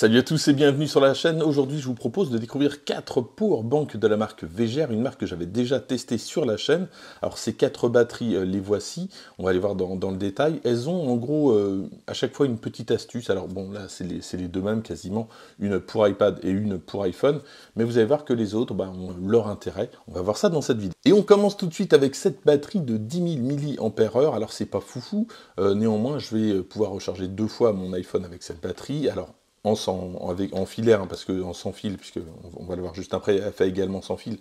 Salut à tous et bienvenue sur la chaîne. Aujourd'hui, je vous propose de découvrir 4 pour banques de la marque Végère, une marque que j'avais déjà testée sur la chaîne. Alors, ces 4 batteries, euh, les voici. On va les voir dans, le détail. Elles ont en gros euh, à chaque fois une petite astuce. Alors, bon, là, c'est les, deux mêmes quasiment, une pour iPad et une pour iPhone. Mais vous allez voir que les autres bah, ont leur intérêt. On va voir ça dans cette vidéo. Et on commence tout de suite avec cette batterie de 10 000 mAh. Alors, c'est pas foufou. Euh, néanmoins, je vais pouvoir recharger deux fois mon iPhone avec cette batterie. Alors, en, sans, avec, en filaire, hein, parce que en sans fil, puisque on, va le voir juste après, elle fait également sans fil,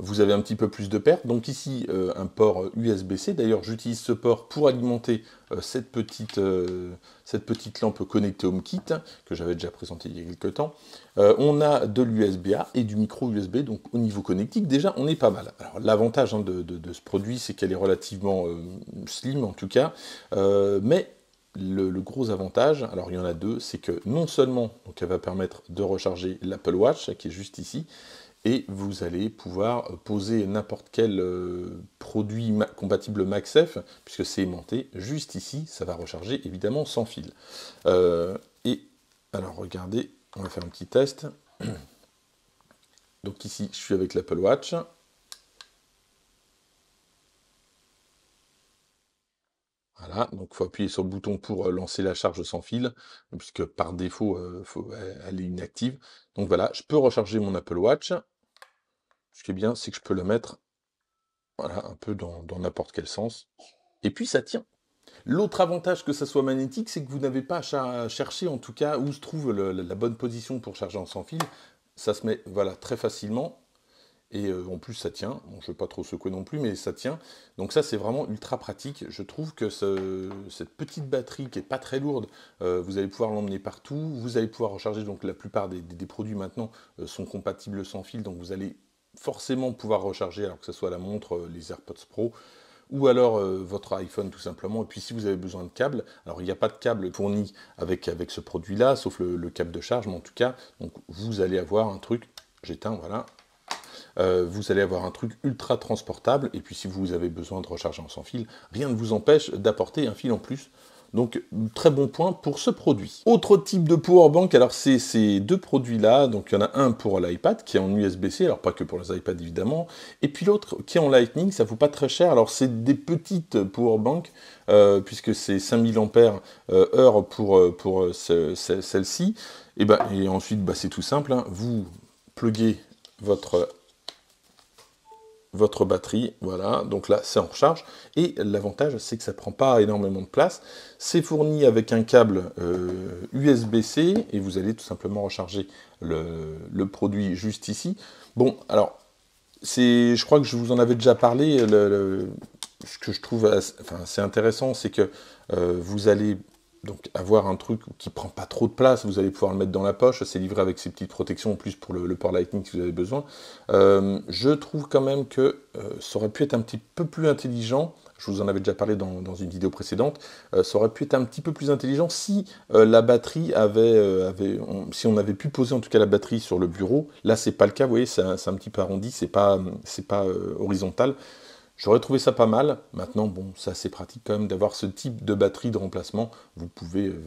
vous avez un petit peu plus de pertes. Donc ici, euh, un port USB-C. D'ailleurs, j'utilise ce port pour alimenter euh, cette, petite, euh, cette petite lampe connectée kit hein, que j'avais déjà présentée il y a quelques temps. on a de l'USB-A et du micro USB, donc au niveau connectique, déjà, on est pas mal. Alors l'avantage hein, de, de, ce produit, c'est qu'elle est relativement slim, en tout cas, mais le, gros avantage, alors il y en a deux, c'est que non seulement donc elle va permettre de recharger l'Apple Watch qui est juste ici, et vous allez pouvoir poser n'importe quel euh, produit compatible MaxF, puisque c'est aimanté, juste ici, ça va recharger évidemment sans fil. Euh, et alors regardez, on va faire un petit test. Donc ici, je suis avec l'Apple Watch, Ah, donc il faut appuyer sur le bouton pour euh, lancer la charge sans fil, puisque par défaut, euh, elle est inactive. Donc voilà, je peux recharger mon Apple Watch. Ce qui est bien, c'est que je peux le mettre voilà, un peu dans n'importe quel sens. Et puis ça tient. L'autre avantage que ça soit magnétique, c'est que vous n'avez pas à chercher en tout cas où se trouve la bonne position pour charger en sans fil. Ça se met voilà, très facilement. Et euh, en plus, ça tient. je ne vais pas trop secouer non plus, mais ça tient. Donc ça, c'est vraiment ultra pratique. Je trouve que cette petite batterie qui n'est pas très lourde, euh, vous allez pouvoir l'emmener partout. Vous allez pouvoir recharger. Donc la plupart des, produits maintenant euh, sont compatibles sans fil. Donc vous allez forcément pouvoir recharger, alors que ce soit la montre, les AirPods Pro, ou alors votre iPhone tout simplement. Et puis si vous avez besoin de câble alors il n'y a pas de câble fourni avec, avec ce produit-là, sauf le, câble de charge, mais en tout cas, donc vous allez avoir un truc, j'éteins, voilà, euh, vous allez avoir un truc ultra transportable, et puis si vous avez besoin de recharger en sans fil, rien ne vous empêche d'apporter un fil en plus donc très bon point pour ce produit. Autre type de power bank, alors c'est ces deux produits-là, donc il y en a un pour l'iPad qui est en USB-C, alors pas que pour les iPads évidemment, et puis l'autre qui est en Lightning, ça ne vaut pas très cher, alors c'est des petites power bank, euh, puisque c'est 5000 ampères euh, heure pour, pour celle-ci, et, ben, et ensuite bah, c'est tout simple, hein. vous pluguez votre votre batterie, voilà, donc là c'est en recharge, et l'avantage c'est que ça prend pas énormément de place, c'est fourni avec un câble USB-C, euh, et vous allez tout simplement recharger le, produit juste ici. Bon, alors, c'est, je crois que je vous en avais déjà parlé, le, ce que je trouve assez, enfin, intéressant, c'est que euh, vous allez donc avoir un truc qui prend pas trop de place, vous allez pouvoir le mettre dans la poche, c'est livré avec ses petites protections en plus pour le, port Lightning si vous avez besoin. Euh, je trouve quand même que euh, ça aurait pu être un petit peu plus intelligent, je vous en avais déjà parlé dans, une vidéo précédente, euh, ça aurait pu être un petit peu plus intelligent si la batterie avait, on, si on avait pu poser en tout cas la batterie sur le bureau, là c'est pas le cas, vous voyez, c'est un, petit peu arrondi, c'est pas, pas horizontal, J'aurais trouvé ça pas mal. Maintenant, bon, c'est pratique quand même d'avoir ce type de batterie de remplacement. Vous pouvez euh,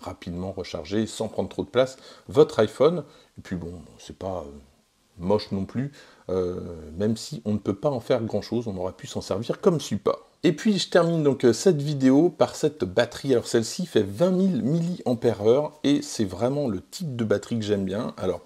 rapidement recharger sans prendre trop de place votre iPhone. Et puis bon, c'est pas euh, moche non plus, euh, même si on ne peut pas en faire grand-chose. On aurait pu s'en servir comme support. Et puis je termine donc cette vidéo par cette batterie. Alors celle-ci fait 20 000 mAh et c'est vraiment le type de batterie que j'aime bien. Alors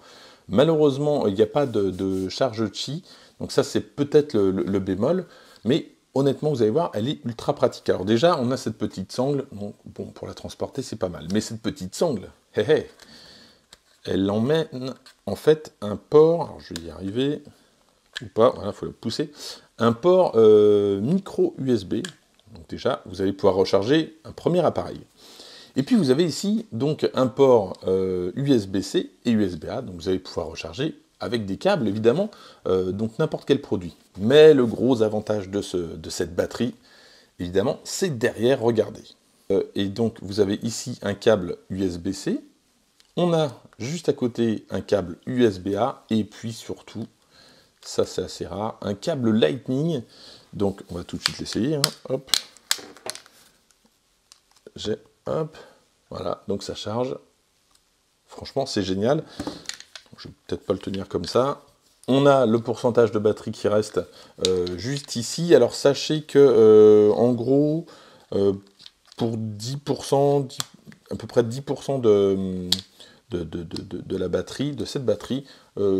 malheureusement il n'y a pas de, charge chi, donc ça c'est peut-être le, bémol. Mais honnêtement, vous allez voir, elle est ultra pratique. Alors déjà, on a cette petite sangle. Donc, bon, pour la transporter, c'est pas mal. Mais cette petite sangle, hé hé, elle emmène en fait un port, alors je vais y arriver, ou pas, voilà, il faut le pousser, un port euh, micro USB. Donc déjà, vous allez pouvoir recharger un premier appareil. Et puis vous avez ici donc un port USB-C euh, et USB-A, donc vous allez pouvoir recharger avec des câbles évidemment, euh, donc n'importe quel produit. Mais le gros avantage de, ce, de cette batterie, évidemment, c'est derrière, regardez. Euh, et donc vous avez ici un câble USB-C, on a juste à côté un câble USB-A, et puis surtout, ça c'est assez rare, un câble Lightning. Donc on va tout de suite l'essayer, hein. hop. J'ai, hop, voilà, donc ça charge. Franchement, c'est génial je vais peut-être pas le tenir comme ça. On a le pourcentage de batterie qui reste euh, juste ici. Alors sachez que euh, en gros, euh, pour 10%, à peu près 10% de de, de, la batterie, de cette batterie,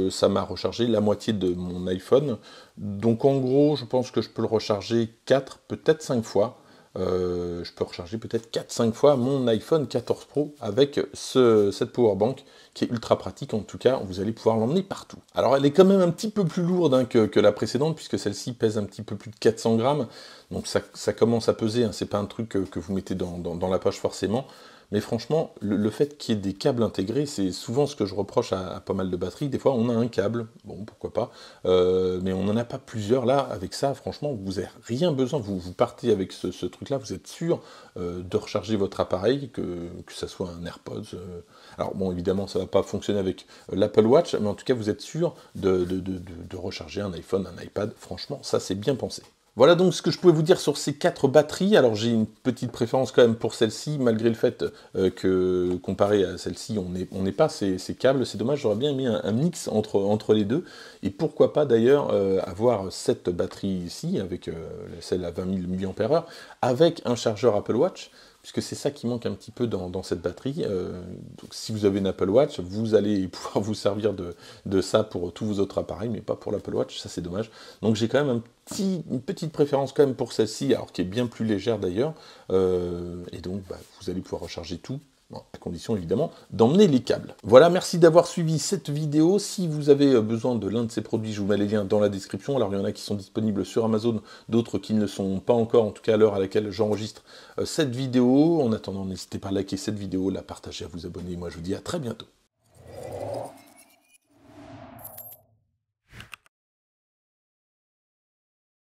ça m'a rechargé la moitié de mon iPhone. Donc en gros, je pense que je peux le recharger 4, peut-être 5 fois. Euh, je peux recharger peut-être 4-5 fois mon iPhone 14 Pro avec cette power bank qui est ultra pratique en tout cas, vous allez pouvoir l'emmener partout. Alors elle est quand même un petit peu plus lourde hein, que, la précédente puisque celle-ci pèse un petit peu plus de 400 grammes, donc ça, commence à peser, hein. c'est pas un truc que, vous mettez dans la poche forcément. Mais franchement, le, fait qu'il y ait des câbles intégrés, c'est souvent ce que je reproche à, pas mal de batteries. Des fois, on a un câble, bon, pourquoi pas, euh, mais on n'en a pas plusieurs là. Avec ça, franchement, vous n'avez rien besoin. Vous, vous partez avec ce, truc-là, vous êtes sûr euh, de recharger votre appareil, que, que ça soit un AirPods. Euh. Alors, bon, évidemment, ça ne va pas fonctionner avec l'Apple Watch, mais en tout cas, vous êtes sûr de recharger un iPhone, un iPad. Franchement, ça, c'est bien pensé. Voilà donc ce que je pouvais vous dire sur ces quatre batteries. Alors j'ai une petite préférence quand même pour celle-ci, malgré le fait euh, que comparé à celle-ci, on n'est pas ces, câbles. C'est dommage, j'aurais bien mis un, mix entre, entre les deux. Et pourquoi pas d'ailleurs euh, avoir cette batterie ici, avec euh, celle à 20 000 mAh, avec un chargeur Apple Watch puisque c'est ça qui manque un petit peu dans, cette batterie. Euh, donc si vous avez une Apple Watch, vous allez pouvoir vous servir de, ça pour tous vos autres appareils, mais pas pour l'Apple Watch, ça c'est dommage. Donc j'ai quand même une petite préférence quand même pour celle-ci, alors qui est bien plus légère d'ailleurs. Euh, et donc bah, vous allez pouvoir recharger tout à condition évidemment d'emmener les câbles. Voilà, merci d'avoir suivi cette vidéo. Si vous avez euh, besoin de l'un de ces produits, je vous mets les liens dans la description. Alors il y en a qui sont disponibles sur Amazon, d'autres qui ne le sont pas encore, en tout cas à l'heure à laquelle j'enregistre euh, cette vidéo. En attendant, n'hésitez pas à liker cette vidéo, la partager, à vous abonner. Moi je vous dis à très bientôt.